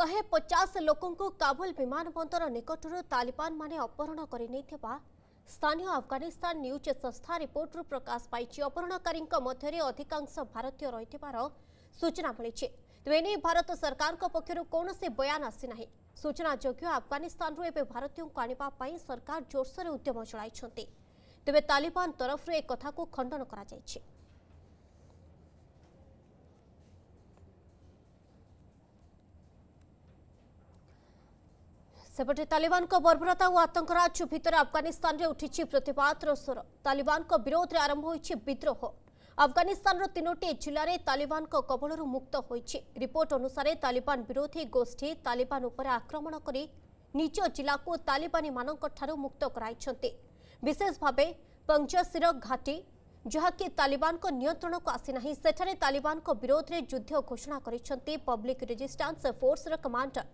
ଶହେ ପଚାଶ ଲୋକଙ୍କୁ କାବୁଲ ବିମାନ ବନ୍ଦର ନିକଟରୁ ତାଲିବାନମାନେ ଅପହରଣ କରିନେଇଥିବା ସ୍ଥାନୀୟ ଆଫଗାନିସ୍ତାନ ନ୍ୟୁଜ୍ ସଂସ୍ଥା ରିପୋର୍ଟରୁ ପ୍ରକାଶ ପାଇଛି ଅପହରଣକାରୀଙ୍କ ମଧ୍ୟରେ ଅଧିକାଂଶ ଭାରତୀୟ ରହିଥିବାର ସୂଚନା ମିଳିଛି ତେବେ ଏନେଇ ଭାରତ ସରକାରଙ୍କ ପକ୍ଷରୁ କୌଣସି ବୟାନ ଆସିନାହିଁ ସୂଚନାଯୋଗ୍ୟ ଆଫଗାନିସ୍ତାନରୁ ଏବେ ଭାରତୀୟଙ୍କୁ ଆଣିବା ପାଇଁ ସରକାର ଜୋରସୋରରେ ଉଦ୍ୟମ ଚଳାଇଛନ୍ତି ତେବେ ତାଲିବାନ ତରଫରୁ ଏ କଥାକୁ ଖଣ୍ଡନ କରାଯାଇଛି ସେପଟେ ତାଲିବାନଙ୍କ ବର୍ବରତା ଓ ଆତଙ୍କରାଜ ଭିତରେ ଆଫଗାନିସ୍ତାନରେ ଉଠିଛି ପ୍ରତିବାଦର ସ୍ୱର ତାଲିବାନଙ୍କ ବିରୋଧରେ ଆରମ୍ଭ ହୋଇଛି ବିଦ୍ରୋହ ଆଫଗାନିସ୍ତାନର ତିନୋଟି ଜିଲ୍ଲାରେ ତାଲିବାନଙ୍କ କବଳରୁ ମୁକ୍ତ ହୋଇଛି ରିପୋର୍ଟ ଅନୁସାରେ ତାଲିବାନ ବିରୋଧୀ ଗୋଷ୍ଠୀ ତାଲିବାନ ଉପରେ ଆକ୍ରମଣ କରି ନିଜ ଜିଲ୍ଲାକୁ ତାଲିବାନୀମାନଙ୍କଠାରୁ ମୁକ୍ତ କରାଇଛନ୍ତି ବିଶେଷ ଭାବେ ପଞ୍ଚାଶିର ଘାଟି ଯାହାକି ତାଲିବାନଙ୍କ ନିୟନ୍ତ୍ରଣକୁ ଆସିନାହିଁ ସେଠାରେ ତାଲିବାନଙ୍କ ବିରୋଧରେ ଯୁଦ୍ଧ ଘୋଷଣା କରିଛନ୍ତି ପବ୍ଲିକ୍ ରେଜିଷ୍ଟାନ୍ସ ଫୋର୍ସର କମାଣ୍ଡର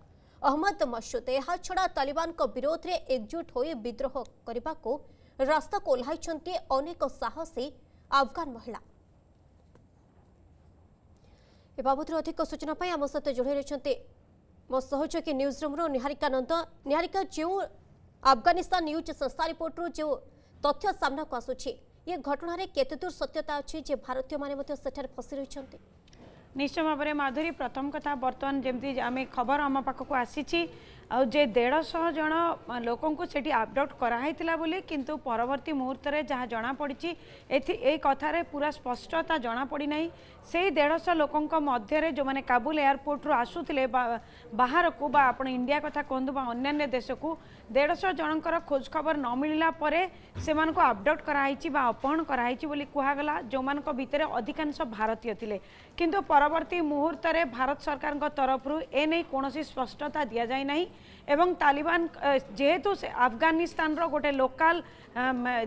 ଅହମ୍ମଦ ମସୁଦ ଏହାଛଡ଼ା ତାଲିବାନଙ୍କ ବିରୋଧରେ ଏକଜୁଟ ହୋଇ ବିଦ୍ରୋହ କରିବାକୁ ରାସ୍ତାକୁ ଓହ୍ଲାଇଛନ୍ତି ଅନେକ ସାହସୀ ଆଫଗାନ ମହିଳା ଏ ବାବଦରେ ଅଧିକ ସୂଚନା ପାଇଁ ଆମ ସହିତ ଯୋଡ଼ି ରହିଛନ୍ତି ମୋ ସହଯୋଗୀ ନ୍ୟୁଜରୁମ୍ରୁ ନିହାରିକା ନନ୍ଦ ନିହାରିକା ଯେଉଁ ଆଫଗାନିସ୍ତାନ ନ୍ୟୁଜ୍ ସଂସ୍ଥା ରିପୋର୍ଟରୁ ଯେଉଁ ତଥ୍ୟ ସାମ୍ନାକୁ ଆସୁଛି ଏ ଘଟଣାରେ କେତେଦୂର ସତ୍ୟତା ଅଛି ଯେ ଭାରତୀୟମାନେ ମଧ୍ୟ ସେଠାରେ ଫସି ରହିଛନ୍ତି ନିଶ୍ଚୟ ଭାବରେ ମାଧୁରୀ ପ୍ରଥମ କଥା ବର୍ତ୍ତମାନ ଯେମିତି ଆମେ ଖବର ଆମ ପାଖକୁ ଆସିଛି ଆଉ ଯେ ଦେଢ଼ଶହ ଜଣ ଲୋକଙ୍କୁ ସେଠି ଆବଡକ୍ଟ କରାହେଇଥିଲା ବୋଲି କିନ୍ତୁ ପରବର୍ତ୍ତୀ ମୁହୂର୍ତ୍ତରେ ଯାହା ଜଣାପଡ଼ିଛି ଏଥି ଏ କଥାରେ ପୁରା ସ୍ପଷ୍ଟତା ଜଣାପଡ଼ିନାହିଁ ସେଇ ଦେଢ଼ଶହ ଲୋକଙ୍କ ମଧ୍ୟରେ ଯେଉଁମାନେ କାବୁଲ ଏୟାରପୋର୍ଟରୁ ଆସୁଥିଲେ ବାହାରକୁ ବା ଆପଣ ଇଣ୍ଡିଆ କଥା କୁହନ୍ତୁ ବା ଅନ୍ୟାନ୍ୟ ଦେଶକୁ ଦେଢ଼ଶହ ଜଣଙ୍କର ଖୋଜଖବର ନ ମିଳିଲା ପରେ ସେମାନଙ୍କୁ ଆବଡକ୍ଟ କରାହେଇଛି ବା ଅପହରଣ କରାହେଇଛି ବୋଲି କୁହାଗଲା ଯେଉଁମାନଙ୍କ ଭିତରେ ଅଧିକାଂଶ ଭାରତୀୟ ଥିଲେ କିନ୍ତୁ ପରବର୍ତ୍ତୀ ମୁହୂର୍ତ୍ତରେ ଭାରତ ସରକାରଙ୍କ ତରଫରୁ ଏନେଇ କୌଣସି ସ୍ପଷ୍ଟତା ଦିଆଯାଇ ନାହିଁ এবং তালিবান যেহেতু আফগানিস্তানর গোটে লোকাল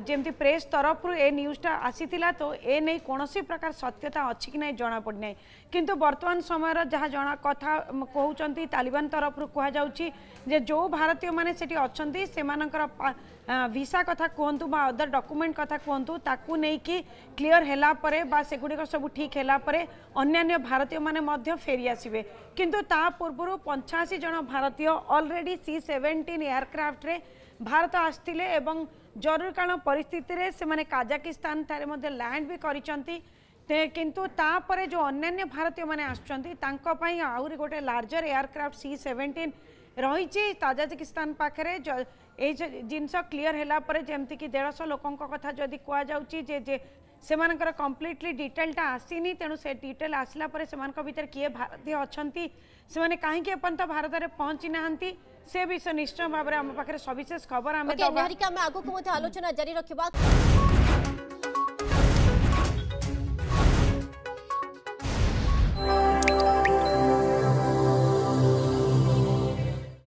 যেমি প্রেস তরফর এ নিউজটা আসিলা তো এ নেই কোণী প্রকার সত্যতা অছি কি না জনাপড়ি না কিন্তু বর্তমান সময়ের যা জনা কথা কৌন তালিবান তরফর কুহযাচ্ছি যে যে ভারতীয় মানে সেটি অনেক সে ভিসা কথা কুহতু বা অদর ডকুমেন্ট কথা কুহতু তাকে নেই ক্লিয়র হেলাপরে বা সেগুড়ি সবু ঠিক হেলাপরে অন্যান্য ভারতীয় মানে ফেরি আসবে কিন্তু তা পূর্ব পঞ্চাশি জন ভারতীয় অলরেডি সি সেভেন্টিন এয়ারক্রাফ্টরে ଭାରତ ଆସିଥିଲେ ଏବଂ ଜରୁରୀକାଳୀନ ପରିସ୍ଥିତିରେ ସେମାନେ କାଜାକିସ୍ତାନ ଠାରେ ମଧ୍ୟ ଲ୍ୟାଣ୍ଡ ବି କରିଛନ୍ତି କିନ୍ତୁ ତାପରେ ଯେଉଁ ଅନ୍ୟାନ୍ୟ ଭାରତୀୟମାନେ ଆସୁଛନ୍ତି ତାଙ୍କ ପାଇଁ ଆହୁରି ଗୋଟେ ଲାର୍ଜର ଏୟାରକ୍ରାଫ୍ଟ ସି ସେଭେଣ୍ଟିନ୍ ରହିଛି ତାଜାକିସ୍ତାନ ପାଖରେ এই জিনিস ক্লিয়ার হলাপরে যেমি কি দেড়শো লোক কথা যদি কুযাচ্ছি যে যে সে কমপ্লিটলি ডিটেলটা আসিনি তেমন সে ডিটেল আসলা পরে সে ভিতরে কি ভারতীয় অনেক সে কী এপর্যন্ত ভারতের পৌঁছি না সে বিষয় নিশ্চয় ভাবে আমার পাখে সবিশেষ খবর আমি আগুক আলোচনা জারি রাখবা